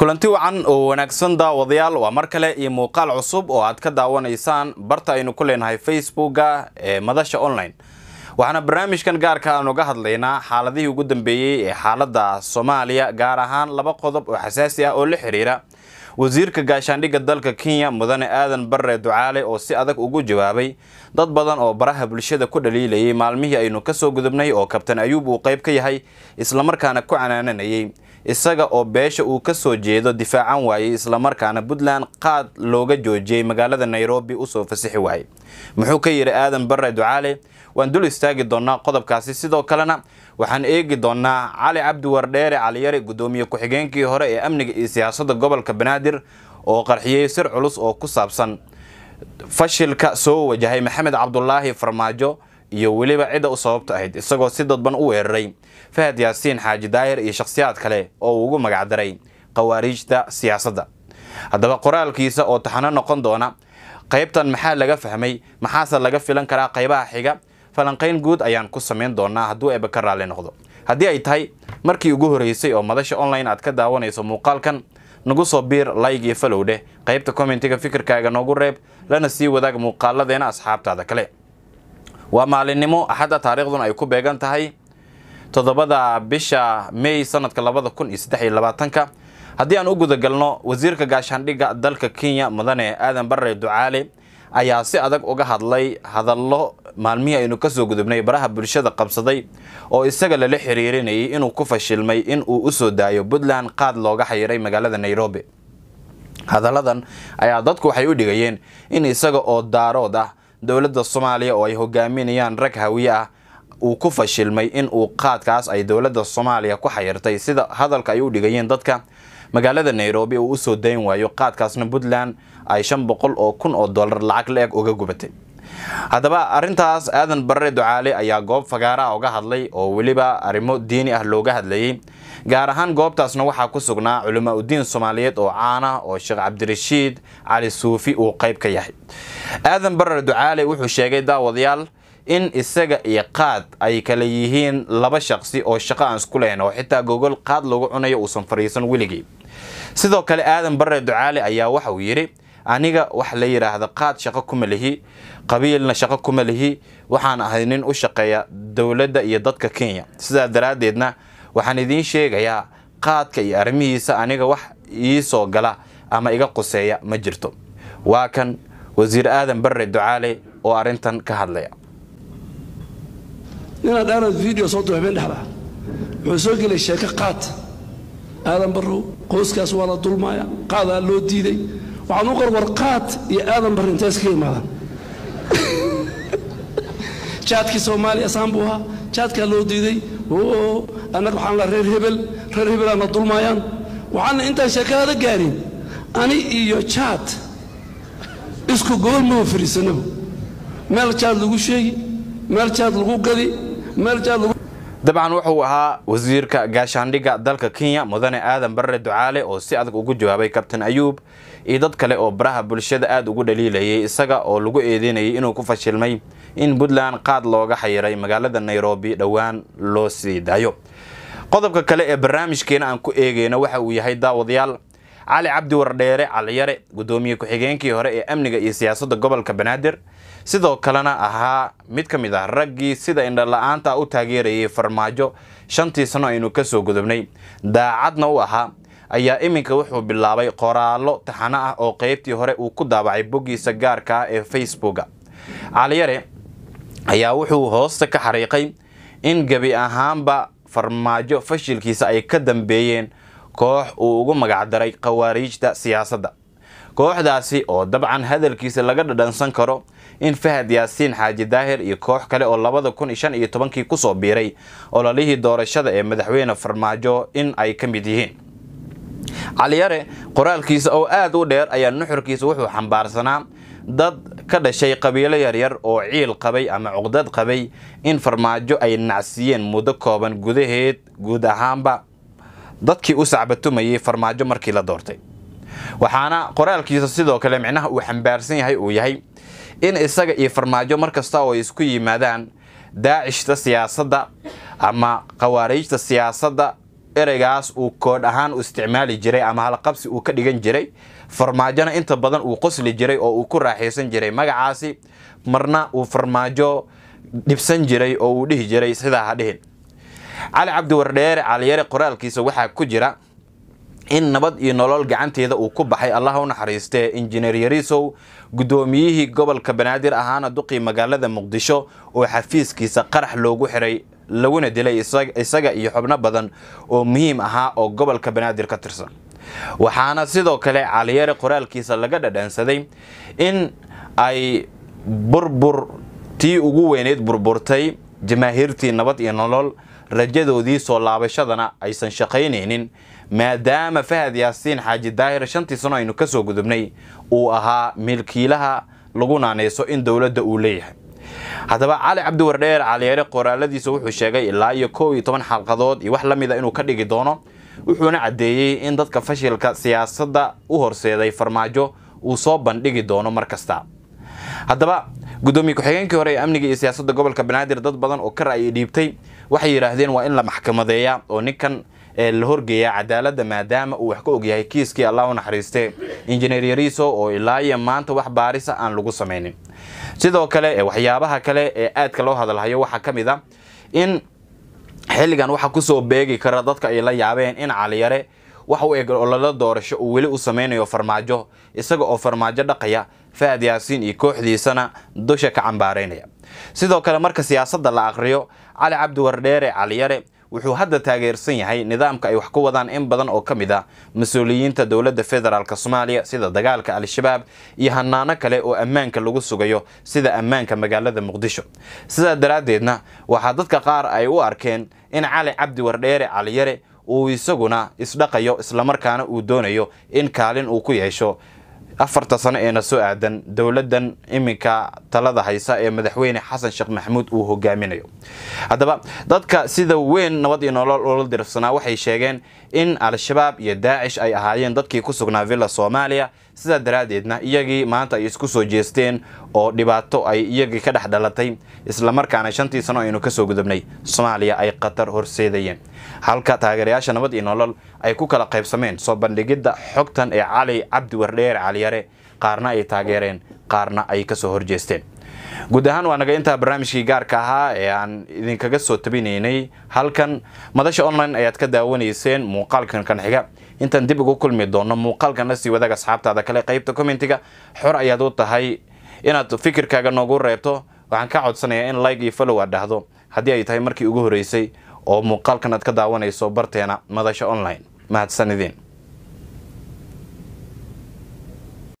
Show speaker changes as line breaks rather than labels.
kulanti wacan oo wanaagsan daawadayaal waa mar kale iyo muuqaal cusub oo aad ka daawanaysaan barta aynu ku leenahay facebooka ee madasha online waxaana barnaamijkan gaarka ah aan uga hadlaynaa xaaladihii ugu dambeeyey ee xaaladda soomaaliya gaar ahaan laba qodob oo xasaasi ah oo la xiriira wasiirka gaashaandhigga dalka kenya mudane aadan barre ducaale oo si adag ugu jawaabay dad badan oo baraha bulshada ku dhaliilayay maalmihii aynu ka soo gudubnay oo kabtan ayuub uu qayb ka yahay islamarkaana ku canaananayay isaga oo beesha uu ka soo jeedo difaacan waayey islamarkaana puntland qaad looga joojiyey magaalada nairobi usoo fasixi waayey muxuu ka yidhi aadan barre ducaale waan dul istaagi doonaa qodobkaasi sidoo kalena waxaan eegi doonaa cali cabdi wardheere caliyare guddoomiye ku-xigeenkii hore ee amniga iyo siyaasadda gobolka banaadir oo qarxiyey sir culus oo ku saabsan fashilka soo wajahay maxamed cabdulaahi farmaajo iyo weliba cidda u sababto ahayd isagoo si dadban u weeraray fahad yaasiin xaaji daahir iyo shakhsiyaad kale oo uu ugu magacdaray khawaariijda siyaasadda haddaba qoraalkiisa oo taxano noqon doona qaybtan maxaa laga fahmay maxaase laga filan karaa qaybaha xiga falanqayn guud ayaan ku samayn doonaa hadduu eeba ka raalli noqdo haddii ay tahay markii ugu horeysay oo madasha online aad ka daawanayso muuqaalkan nagu soo biir layg iyo falow dheh qaybta kommentiga fikirkaaga noogu reeb lana sii wadaag muuqaaladeena asxaabtaada kale waa maalinnimo axadda taariikhduna ay ku beegan tahay toddobada bisha may sannadka labada kun iyo saddex iyo labaatanka haddii aan u gudagalno wasiirka gaashaandhigga dalka kenya mudane aadan barre ducaale ayaa si adag uga hadlay hadallo maalmihii aynu kasoo gudubnay baraha bulshada qabsaday oo isaga lala xiriirinayay inuu ku fashilmay in uu u soo daayo puntland qaad looga xayiray magaalada nairobi hadalladan ayaa dadku waxay u dhigayeen in isaga oo daarood ah dowladda soomaaliya oo ay hogaaminayaan rag hawiye ah uu ku fashilmay in uu qaadkaas ay dowladda soomaaliya ku xayirtay sida hadalka ay u dhigayeen dadka magaalada nairobi uu usoo dayn waayo qaadkaasna puntland ay shan boqol oo kun oo dollar lacag la-eg uga gubatay haddaba arrintaas aadan barre ducaale ayaa goob fagaaraha ah uga hadlay oo weliba arrimo diini ah looga hadlayey gaar ahaan goobtaasna waxaa ku sugnaa culamaa udiin soomaaliyeed oo caan ah oo sheekh cabdirashiid cali suufi uu qayb ka yahay aadan barre ducaale wuxuu sheegay daawadayaal in isaga iyo qaad ay kala yihiin laba shaqsi oo shaqo aan isku lahayn oo xitaa gogol qaad lagu cunayo uusan fadhiisan weligii sidoo kale aadan barre ducaale ayaa waxa uu yidhi aniga wax la yidhaahda qaad shaqo kuma lihi qabiilna shaqo kuma lihi waxaan ahay nin u shaqeeya dowladda iyo dadka kenya sidaa daraaddeedna waxaan idiin sheegayaa qaadka iyo arrimihiisa aniga wax ii soo gala ama iga quseeya ma jirto waa kan wasiir aadan barre ducaale oo arrintan ka hadlaya inaad aanad video soo diro habeen dhexda wuxuu soo gelay sheeke qaad aadan barrow qoyskaas waa la dulmaaya qaadaa loo diiday waxaad u qarwar qaad iyo aadan barri intay iskaga imaadaan jaadkii soomaaliya saan buu ahaa jaadkaa loo diiday oo annaga waxaan la reer hebel reer hebelaana dulmaayaan waxaana intaan sheekadaada gaarin ani iyo jaad isku gobol maba fadhiisannaba meel jaad lagu sheegi meel jaad lagu gadi dabcan wuxuu ahaa wasiirka gaashaandhigga dalka kenya mudane aadan barre ducaale oo si adag ugu jawaabay kabtan ayuub iyo dad kale oo baraha bulshada aad ugu dhaliilayay isaga oo lagu eedeynayay inuu ku fashilmay in puntland qaad looga xayiray magaalada nairobi dhowaan loo sii daayo qodobka kale ee barnaamijkeena aan ku eegayna waxa uu yahay daawadayaal cali cabdi wardheere caliyare gudoomiye ku-xigeenkii hore ee amniga iyo siyaasadda gobolka banaadir sidoo kalena ahaa mid ka mid ah raggii sida indhala'aanta aanta u taageerayay farmaajo shantii sano aynu ka soo gudubnay daacadna u ahaa ayaa iminka wuxuu bilaabay qoraallo taxano ah oo qaybtii hore uu ku daabacay boggiisa gaarka ah ee facebooka caliyare ayaa wuxuu hoosta ka xariiqay in gebi ahaanba farmaajo fashilkiisa ay ka dambeeyeen koox uu ugu magacdaray khawaariijta siyaasadda kooxdaasi oo dabcan hadalkiisa laga dhadhansan karo in fahad yaasiin xaaji daahir iyo koox kale oo labada kun shan iyo tobankii ku soo biiray ololihii doorashada ee madaxweyne farmaajo in ay ka mid yihiin caliyare qoraalkiisa oo aad u dheer ayaa nuxurkiisa wuxuu xambaarsanaa dad ka dhashay qabiilo yaryar oo ciil qabay ama cuqdad qabay in farmaajo ay nacsiiyeen muddo kooban gudaheed guud ahaanba dadkii u sacbatumayay farmaajo markii la doortay waxaana qoraalkiisa sidoo kale micnaha uu xambaarsan yahay uu yahay in isaga iyo farmaajo mar kasta oo ay isku yimaadaan daacishta siyaasadda ama khawaariijta siyaasadda ereygaas uu koodh ahaan u isticmaali jiray ama halqabsi uu ka dhigan jiray farmaajona inta badan uu qosli jiray oo uu ku raaxaysan jiray magacaasi marna uu farmaajo dhibsan jiray oo uu dhihi jiray sidaa ha dhihin cali cabdi wardheere caliyare qoraalkiisa waxaa ku jira in nabad iyo nolol gacanteeda uu ku baxay allah u naxariistee injineer yariisow guddoomiyihii gobolka banaadir ahaana duqii magaalada muqdisho oo xafiiskiisa qarax loogu xiray laguna dilay isaga iyo xubno badan oo muhiim ahaa oo gobolka banaadir ka tirsan waxaana sidoo kale caliyare qoraalkiisa laga dhadhaansaday in ay burbur tii ugu weyneyd burburtay jamaahiirtii nabad iyo nolol rajadoodii soo laabashadana aysan shaqaynaynin maadaama fahad yaasiin xaaji daahir shantii sano aynu ka soo gudubnay uu ahaa milkiilaha lagu naanayso in dowladda uu leeyahay haddaba cali cabdiwardheer caliyeere qoraaladiisa wuxuu sheegay ilaa iyo kow iyo toban xalqadood iyo wax la mida inuu ka dhigi doono wuxuuna caddeeyey in dadka fashilka siyaasadda u horseeday farmaajo uu soo bandhigi doono mar kasta haddaba guddoomiye ku-xigeenkii hore ee amniga iyo siyaasadda gobolka banaadir dad badan oo ka ra'yi dhiibtay waxay yidhaahdeen waa in la maxkamadeeya oo ninkan ee eh, la horgeeya cadaaladda maadaama uu wax ka og yahay kiiskii allah naxariistee injineer yariiso oo ilaa iyo maanta wax baarisa aan lagu samaynin sidoo kale ee eh, waxyaabaha kale ee aadka loo hadalhayo waxaa ka mid a ah in xilligan waxaa kusoo beegi kara dadka ay la yaabeen in caliyare wax u eg ololo doorasho uu weli u samaynayo farmaajo isaga oo farmaajo dhaqaya fa'ad yaasiin iyo kooxdiisana dusha ka cambaaraynaya sidoo kale marka siyaasadda la aqriyo cali cabdi wardheere caliyare wuxuu hadda taageersan yahay nidaamka ay wax ku wadaan in badan oo ka mid ah mas-uuliyiinta dowladda federaalk soomaaliya sida dagaalka al-shabaab iyo hanaano kale oo ammaanka lagu sugayo sida ammaanka magaalada muqdisho sidaa daraaddeedna waxaa dadka qaar ay u arkeen in cali cabdi wardheere caliyare uu isaguna isdhaqayo islamarkaana uu doonayo in kaalin uu ku yeesho afarta sano ee na soo aadan dowladdan iminka talada haysa ee madaxweyne xasan sheekh maxamuud uu hogaaminayo haddaba dadka sida weyn nabad iyo nolol ula dirsanaa waxay sheegeen in al-shabaab iyo daacish ay ahaayeen dadkii ku sugnaa villa soomaaliya sidaa daraaddeedna iyagii maanta ay isku soo jeesteen oo dhibaato ay iyagii ka dhex dhalatay islamarkaana shantii sano aynu ka soo gudubnay soomaaliya ay khatar horseedayeen halka taageerayaasha nabad iyo nolol ay ku kala qaybsameen soo bandhigidda xogtan ee cali cabdi wardheer caliyare qaarna ay taageereen qaarna ay ka kasoo horjeesteen guud ahaan waa naga intaa barnaamijkii gaarka ahaa ee aan idinkaga soo tabinaynay halkan madasha online ayaad ka daawanayseen muuqaalkan kanxiga intaan dib ugu kulmi doono muuqaalkana sii wadaag asxaabtaada kale qaybta commentiga xor ayaad u tahay inaad fikirkaaga noogu reebto waxaan ka codsanayaa in like iyo follow aad dhahdo haddii ay tahay markii ugu horreysay oo muuqaalkan aad ka daawanayso barteena madasho online mahadsanideen